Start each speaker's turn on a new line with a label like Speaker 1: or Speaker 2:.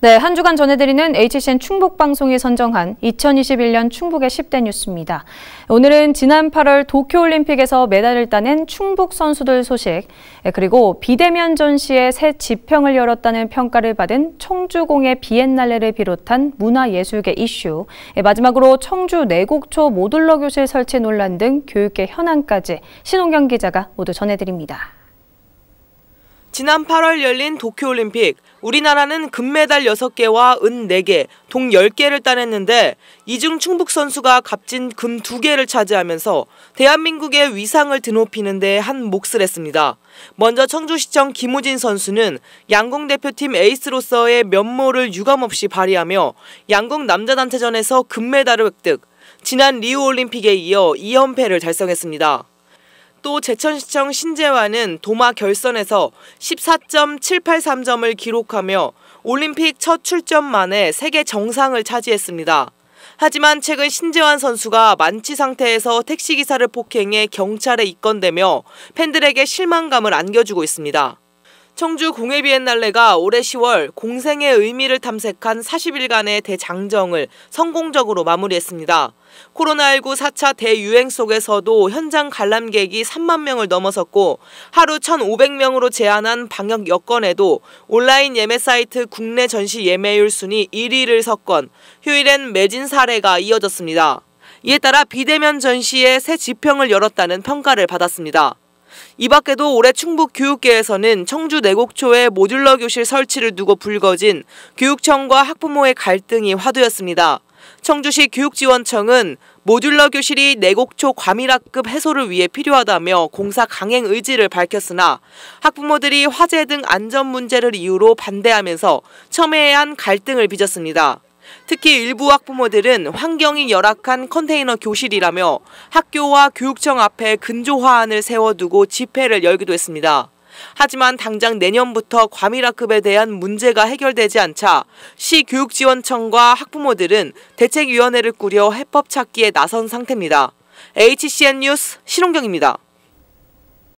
Speaker 1: 네, 한 주간 전해드리는 HCN 충북 방송이 선정한 2021년 충북의 10대 뉴스입니다. 오늘은 지난 8월 도쿄올림픽에서 메달을 따낸 충북 선수들 소식, 예, 그리고 비대면 전시의 새 지평을 열었다는 평가를 받은 청주공예 비엔날레를 비롯한 문화예술계 이슈, 예, 마지막으로 청주 내곡초 모듈러 교실 설치 논란 등 교육계 현안까지 신홍경 기자가 모두 전해드립니다.
Speaker 2: 지난 8월 열린 도쿄올림픽 우리나라는 금메달 6개와 은 4개, 동 10개를 따냈는데 이중 충북 선수가 값진 금 2개를 차지하면서 대한민국의 위상을 드높이는 데한 몫을 했습니다. 먼저 청주시청 김우진 선수는 양궁 대표팀 에이스로서의 면모를 유감없이 발휘하며 양궁 남자단체전에서 금메달을 획득, 지난 리우올림픽에 이어 2연패를 달성했습니다. 또 제천시청 신재환은 도마 결선에서 14.783점을 기록하며 올림픽 첫 출전 만에 세계 정상을 차지했습니다. 하지만 최근 신재환 선수가 만취 상태에서 택시기사를 폭행해 경찰에 입건되며 팬들에게 실망감을 안겨주고 있습니다. 청주 공예 비엔날레가 올해 10월 공생의 의미를 탐색한 40일간의 대장정을 성공적으로 마무리했습니다. 코로나19 4차 대유행 속에서도 현장 관람객이 3만 명을 넘어섰고 하루 1,500명으로 제한한 방역 여건에도 온라인 예매 사이트 국내 전시 예매율 순위 1위를 섰건 휴일엔 매진 사례가 이어졌습니다. 이에 따라 비대면 전시에 새 지평을 열었다는 평가를 받았습니다. 이 밖에도 올해 충북 교육계에서는 청주 내곡초에 모듈러 교실 설치를 두고 불거진 교육청과 학부모의 갈등이 화두였습니다. 청주시 교육지원청은 모듈러 교실이 내곡초 과밀학급 해소를 위해 필요하다며 공사 강행 의지를 밝혔으나 학부모들이 화재 등 안전 문제를 이유로 반대하면서 첨예한 갈등을 빚었습니다. 특히 일부 학부모들은 환경이 열악한 컨테이너 교실이라며 학교와 교육청 앞에 근조화안을 세워두고 집회를 열기도 했습니다. 하지만 당장 내년부터 과밀학급에 대한 문제가 해결되지 않자 시 교육지원청과 학부모들은 대책위원회를 꾸려 해법 찾기에 나선 상태입니다. HCN 뉴스 신홍경입니다.